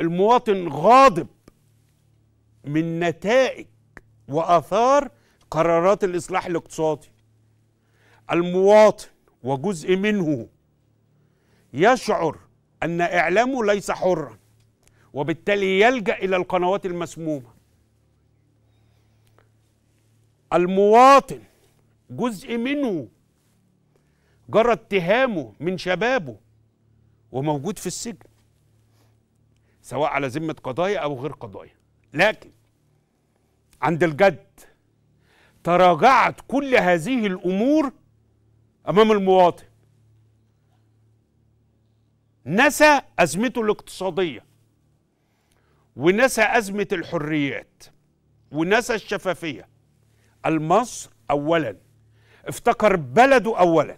المواطن غاضب من نتائج واثار قرارات الاصلاح الاقتصادي المواطن وجزء منه يشعر ان اعلامه ليس حرا وبالتالي يلجا الى القنوات المسمومه المواطن جزء منه جرى اتهامه من شبابه وموجود في السجن سواء على ذمه قضايا او غير قضايا لكن عند الجد تراجعت كل هذه الامور امام المواطن نسى ازمته الاقتصاديه ونسى ازمه الحريات ونسى الشفافيه المصر اولا افتكر بلده اولا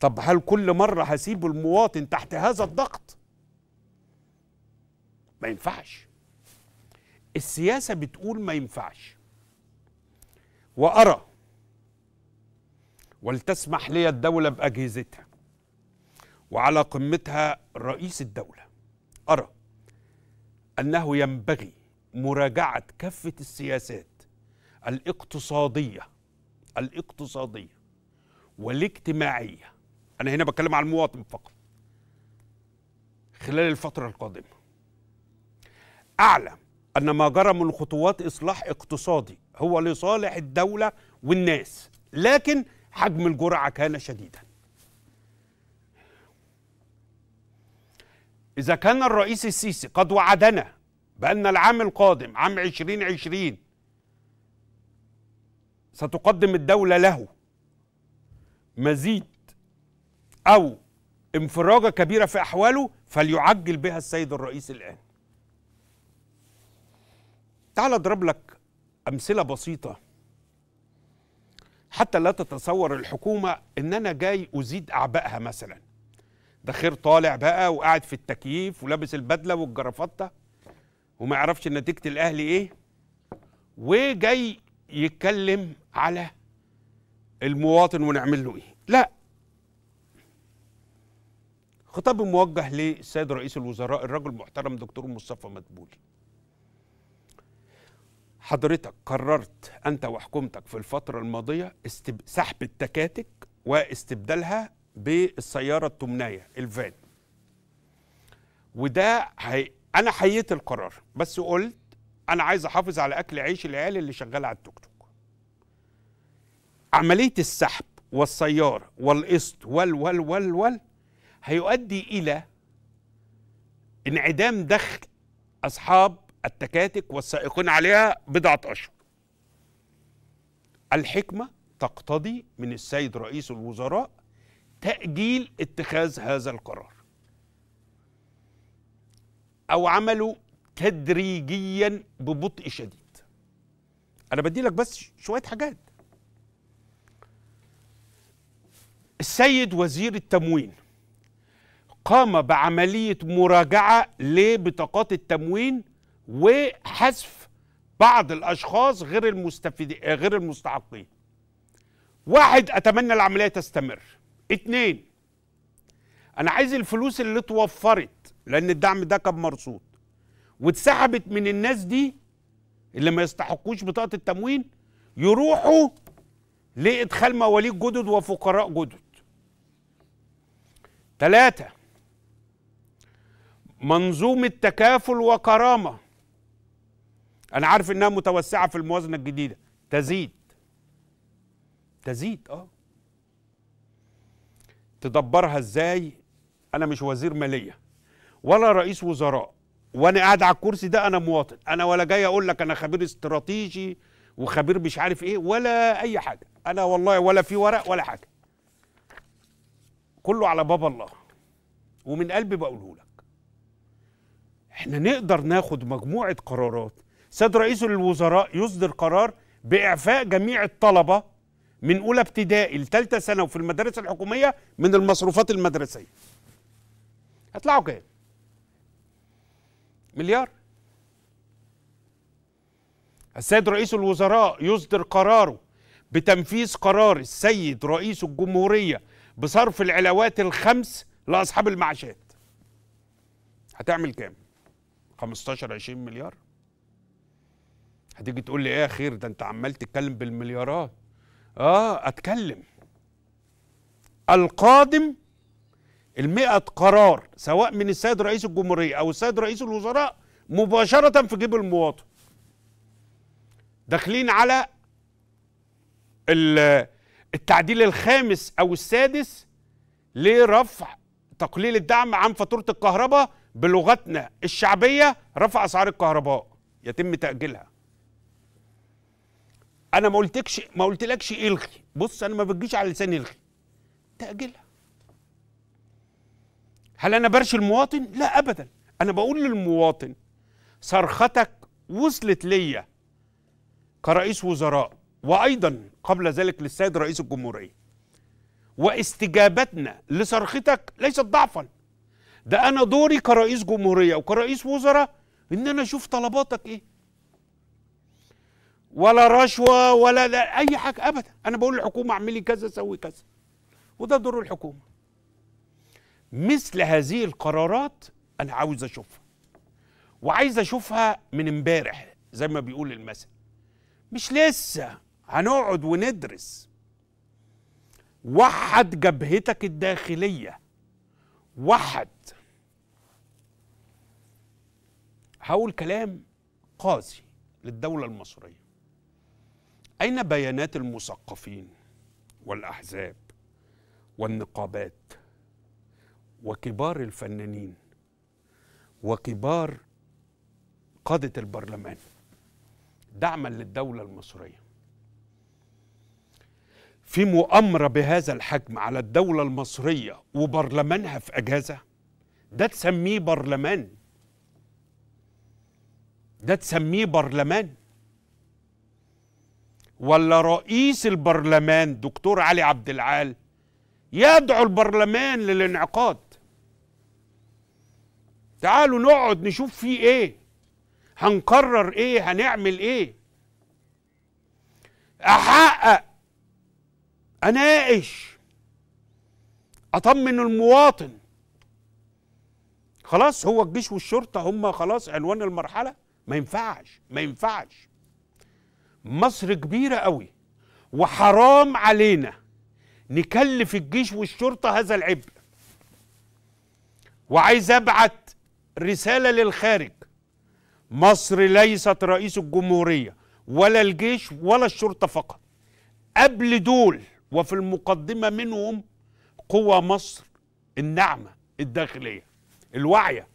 طب هل كل مره هسيب المواطن تحت هذا الضغط ما ينفعش السياسة بتقول ما ينفعش وأرى ولتسمح لي الدولة بأجهزتها وعلى قمتها رئيس الدولة أرى أنه ينبغي مراجعة كافة السياسات الاقتصادية الاقتصادية والاجتماعية أنا هنا بتكلم على المواطن فقط خلال الفترة القادمة اعلم ان ما جرى من خطوات اصلاح اقتصادي هو لصالح الدوله والناس لكن حجم الجرعه كان شديدا إذا كان الرئيس السيسي قد وعدنا بأن العام القادم عام 2020 ستقدم الدولة له مزيد أو انفراجة كبيرة في أحواله فليعجل بها السيد الرئيس الآن تعال اضرب لك امثله بسيطه حتى لا تتصور الحكومه ان انا جاي ازيد اعبائها مثلا ده خير طالع بقى وقاعد في التكييف ولابس البدله والجرافطه وما يعرفش نتيجه الاهلي ايه وجاي يتكلم على المواطن ونعمل له ايه لا خطاب موجه للسيد رئيس الوزراء الرجل المحترم دكتور مصطفى مدبولي حضرتك قررت أنت وحكومتك في الفترة الماضية استب... سحب التكاتك واستبدالها بالسيارة التمنية الفان وده حي... أنا حييت القرار بس قلت أنا عايز أحافظ على أكل عيش العيال اللي شغال على التوك توك عملية السحب والسيارة والقسط وال وال وال وال هيؤدي إلى انعدام دخل أصحاب التكاتك والسائقين عليها بضعة أشهر الحكمة تقتضي من السيد رئيس الوزراء تأجيل اتخاذ هذا القرار أو عمله تدريجيا ببطء شديد أنا بدي لك بس شوية حاجات السيد وزير التموين قام بعملية مراجعة لبطاقات التموين وحذف بعض الاشخاص غير المستفيدين غير المستحقين واحد اتمنى العمليه تستمر اتنين انا عايز الفلوس اللي اتوفرت لان الدعم ده كان مرصود واتسحبت من الناس دي اللي ما يستحقوش بطاقه التموين يروحوا لادخال مواليد جدد وفقراء جدد ثلاثه منظومه تكافل وكرامه انا عارف انها متوسعه في الموازنه الجديده تزيد تزيد اه تدبرها ازاي انا مش وزير ماليه ولا رئيس وزراء وانا قاعد على الكرسي ده انا مواطن انا ولا جاي اقول لك انا خبير استراتيجي وخبير مش عارف ايه ولا اي حاجه انا والله ولا في ورق ولا حاجه كله على باب الله ومن قلبي بقوله لك احنا نقدر ناخد مجموعه قرارات سيد رئيس الوزراء يصدر قرار باعفاء جميع الطلبه من اولى ابتدائي لثالثه ثانوي في المدارس الحكوميه من المصروفات المدرسيه هيطلعوا كام مليار السيد رئيس الوزراء يصدر قراره بتنفيذ قرار السيد رئيس الجمهوريه بصرف العلاوات الخمس لاصحاب المعاشات هتعمل كام 15 20 مليار هتيجي تقول لي ايه يا خير ده انت عمال تتكلم بالمليارات اه اتكلم القادم المئة قرار سواء من السيد رئيس الجمهورية أو السيد رئيس الوزراء مباشرة في جيب المواطن داخلين على التعديل الخامس أو السادس لرفع تقليل الدعم عن فاتورة الكهرباء بلغتنا الشعبية رفع أسعار الكهرباء يتم تأجيلها انا ما قلتكش ما قلتلكش الغي بص انا ما بتجيش على لساني الغي تاجلها هل انا برش المواطن لا ابدا انا بقول للمواطن صرختك وصلت ليا كرئيس وزراء وايضا قبل ذلك للسيد رئيس الجمهوريه واستجابتنا لصرختك ليست ضعفا ده انا دوري كرئيس جمهوريه وكرئيس وزراء ان انا اشوف طلباتك ايه ولا رشوه ولا ده اي حاجه ابدا انا بقول للحكومه اعملي كذا سوي كذا وده دور الحكومه مثل هذه القرارات انا عاوز اشوفها وعايز اشوفها من امبارح زي ما بيقول المثل مش لسه هنقعد وندرس وحد جبهتك الداخليه وحد هقول كلام قاسي للدوله المصريه أين بيانات المثقفين والأحزاب والنقابات وكبار الفنانين وكبار قادة البرلمان دعما للدولة المصرية في مؤامرة بهذا الحجم على الدولة المصرية وبرلمانها في أجازة ده تسميه برلمان ده تسميه برلمان ولا رئيس البرلمان دكتور علي عبد العال يدعو البرلمان للانعقاد تعالوا نقعد نشوف فيه ايه هنقرر ايه هنعمل ايه احقق اناقش اطمن المواطن خلاص هو الجيش والشرطه هم خلاص عنوان المرحله ما ينفعش ما ينفعش مصر كبيرة قوي وحرام علينا نكلف الجيش والشرطة هذا العبء وعايز أبعت رسالة للخارج مصر ليست رئيس الجمهورية ولا الجيش ولا الشرطة فقط قبل دول وفي المقدمة منهم قوى مصر الناعمة الداخلية الواعية